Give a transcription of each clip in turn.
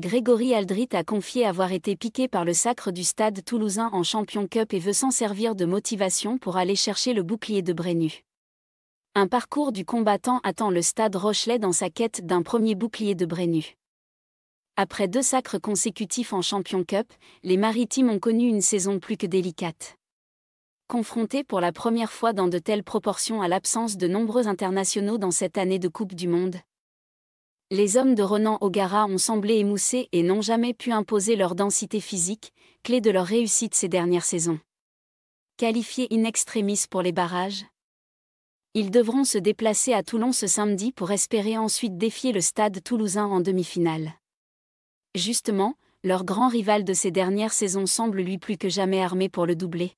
Grégory Aldrit a confié avoir été piqué par le sacre du stade toulousain en Champion Cup et veut s'en servir de motivation pour aller chercher le bouclier de Brenu. Un parcours du combattant attend le stade Rochelet dans sa quête d'un premier bouclier de Brenu. Après deux sacres consécutifs en Champion Cup, les Maritimes ont connu une saison plus que délicate. Confrontés pour la première fois dans de telles proportions à l'absence de nombreux internationaux dans cette année de Coupe du Monde, les hommes de Ronan Ogara ont semblé émoussés et n'ont jamais pu imposer leur densité physique, clé de leur réussite ces dernières saisons. Qualifiés in extremis pour les barrages, ils devront se déplacer à Toulon ce samedi pour espérer ensuite défier le stade toulousain en demi-finale. Justement, leur grand rival de ces dernières saisons semble lui plus que jamais armé pour le doubler.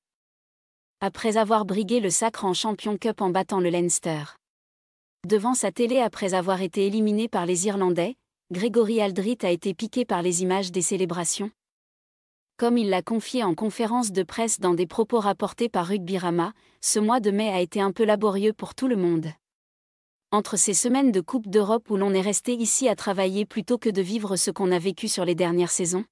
Après avoir brigué le sacre en Champion Cup en battant le Leinster. Devant sa télé après avoir été éliminé par les Irlandais, Grégory Aldrit a été piqué par les images des célébrations. Comme il l'a confié en conférence de presse dans des propos rapportés par Rugby Rama, ce mois de mai a été un peu laborieux pour tout le monde. Entre ces semaines de Coupe d'Europe où l'on est resté ici à travailler plutôt que de vivre ce qu'on a vécu sur les dernières saisons.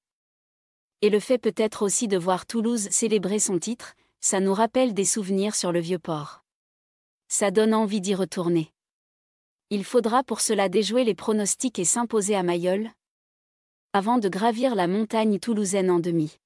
Et le fait peut-être aussi de voir Toulouse célébrer son titre, ça nous rappelle des souvenirs sur le vieux port. Ça donne envie d'y retourner il faudra pour cela déjouer les pronostics et s'imposer à Mayol, avant de gravir la montagne toulousaine en demi.